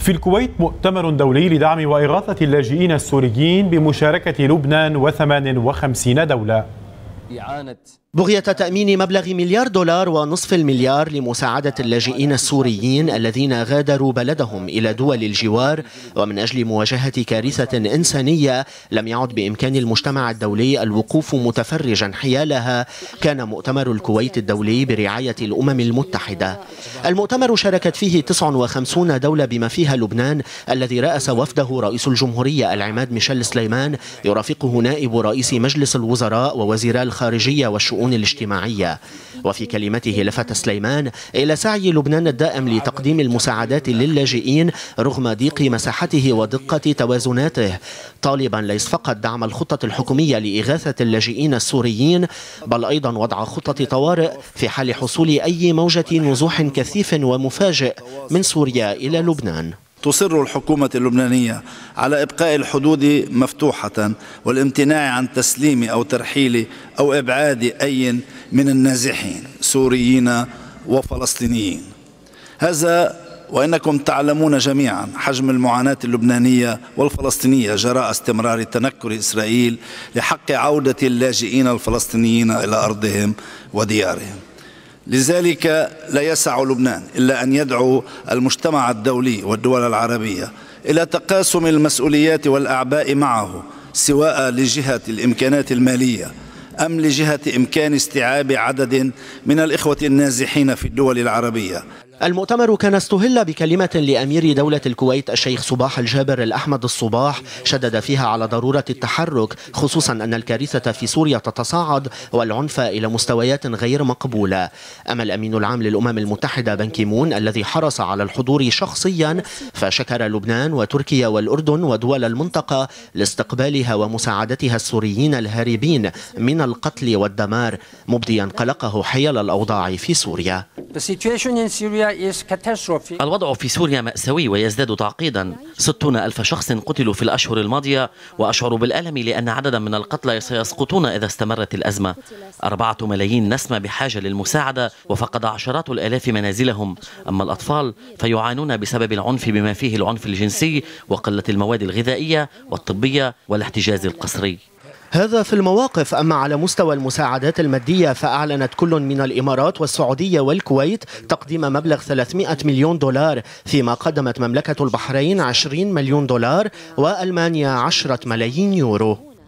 في الكويت مؤتمر دولي لدعم وإغاثة اللاجئين السوريين بمشاركة لبنان و58 دولة إعانة بغية تأمين مبلغ مليار دولار ونصف المليار لمساعدة اللاجئين السوريين الذين غادروا بلدهم إلى دول الجوار ومن أجل مواجهة كارثة إنسانية لم يعد بإمكان المجتمع الدولي الوقوف متفرجا حيالها كان مؤتمر الكويت الدولي برعاية الأمم المتحدة المؤتمر شاركت فيه 59 دولة بما فيها لبنان الذي رأس وفده رئيس الجمهورية العماد ميشيل سليمان يرافقه نائب رئيس مجلس الوزراء ووزيرا الخارجية والشؤون الشؤون الاجتماعية وفي كلمته لفت سليمان إلى سعي لبنان الدائم لتقديم المساعدات للاجئين رغم ضيق مساحته ودقة توازناته طالبا ليس فقط دعم الخطة الحكومية لإغاثة اللاجئين السوريين بل أيضا وضع خطة طوارئ في حال حصول أي موجة نزوح كثيف ومفاجئ من سوريا إلى لبنان تصر الحكومة اللبنانية على إبقاء الحدود مفتوحة والامتناع عن تسليم أو ترحيل أو إبعاد أي من النازحين سوريين وفلسطينيين هذا وإنكم تعلمون جميعا حجم المعاناة اللبنانية والفلسطينية جراء استمرار تنكر إسرائيل لحق عودة اللاجئين الفلسطينيين إلى أرضهم وديارهم لذلك لا يسع لبنان إلا أن يدعو المجتمع الدولي والدول العربية إلى تقاسم المسؤوليات والأعباء معه سواء لجهة الإمكانات المالية أم لجهة إمكان استيعاب عدد من الإخوة النازحين في الدول العربية المؤتمر كان استهل بكلمة لأمير دولة الكويت الشيخ صباح الجابر الأحمد الصباح شدد فيها على ضرورة التحرك خصوصا أن الكارثة في سوريا تتصاعد والعنف إلى مستويات غير مقبولة أما الأمين العام للأمم المتحدة بنكيمون الذي حرص على الحضور شخصيا فشكر لبنان وتركيا والأردن ودول المنطقة لاستقبالها ومساعدتها السوريين الهاربين من القتل والدمار مبديا قلقه حيال الأوضاع في سوريا الوضع في سوريا مأساوي ويزداد تعقيدا 60 ألف شخص قتلوا في الأشهر الماضية وأشعر بالألم لأن عددا من القتلى سيسقطون إذا استمرت الأزمة أربعة ملايين نسمة بحاجة للمساعدة وفقد عشرات الآلاف منازلهم أما الأطفال فيعانون بسبب العنف بما فيه العنف الجنسي وقلة المواد الغذائية والطبية والاحتجاز القسري هذا في المواقف أما على مستوى المساعدات المادية فأعلنت كل من الإمارات والسعودية والكويت تقديم مبلغ 300 مليون دولار فيما قدمت مملكة البحرين 20 مليون دولار وألمانيا 10 ملايين يورو